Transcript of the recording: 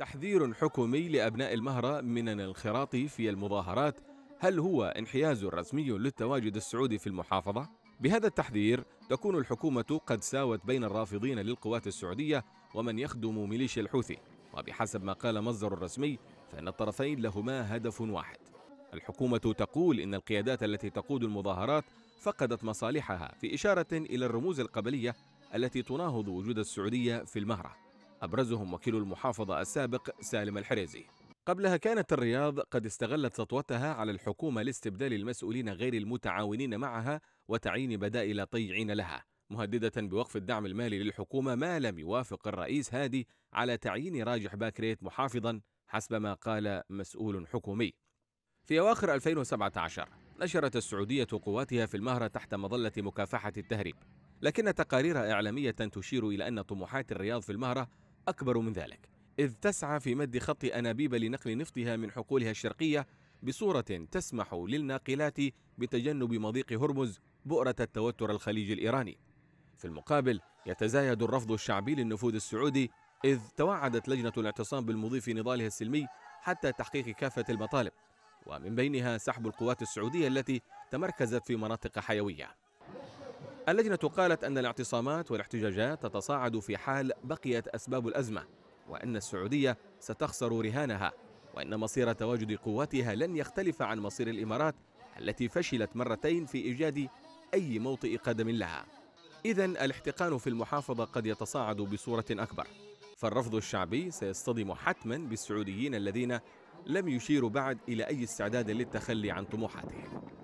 تحذير حكومي لأبناء المهرة من الانخراط في المظاهرات هل هو انحياز رسمي للتواجد السعودي في المحافظة؟ بهذا التحذير تكون الحكومة قد ساوت بين الرافضين للقوات السعودية ومن يخدم ميليشيا الحوثي وبحسب ما قال مصدر رسمي فإن الطرفين لهما هدف واحد الحكومة تقول إن القيادات التي تقود المظاهرات فقدت مصالحها في إشارة إلى الرموز القبلية التي تناهض وجود السعودية في المهرة أبرزهم وكيل المحافظة السابق سالم الحريزي قبلها كانت الرياض قد استغلت سطوتها على الحكومة لاستبدال المسؤولين غير المتعاونين معها وتعيين بدائل طيعين لها مهددة بوقف الدعم المالي للحكومة ما لم يوافق الرئيس هادي على تعيين راجح باكريت محافظا حسب ما قال مسؤول حكومي في أواخر 2017 نشرت السعودية قواتها في المهرة تحت مظلة مكافحة التهريب لكن تقارير إعلامية تشير إلى أن طموحات الرياض في المهرة أكبر من ذلك إذ تسعى في مد خط أنابيب لنقل نفطها من حقولها الشرقية بصورة تسمح للناقلات بتجنب مضيق هرمز بؤرة التوتر الخليجي الإيراني في المقابل يتزايد الرفض الشعبي للنفوذ السعودي إذ توعدت لجنة الاعتصام بالمضي في نضالها السلمي حتى تحقيق كافة المطالب ومن بينها سحب القوات السعودية التي تمركزت في مناطق حيوية اللجنة قالت أن الاعتصامات والاحتجاجات تتصاعد في حال بقيت أسباب الأزمة وأن السعودية ستخسر رهانها وأن مصير تواجد قواتها لن يختلف عن مصير الإمارات التي فشلت مرتين في إيجاد أي موطئ قدم لها إذا الاحتقان في المحافظة قد يتصاعد بصورة أكبر فالرفض الشعبي سيصطدم حتما بالسعوديين الذين لم يشيروا بعد إلى أي استعداد للتخلي عن طموحاتهم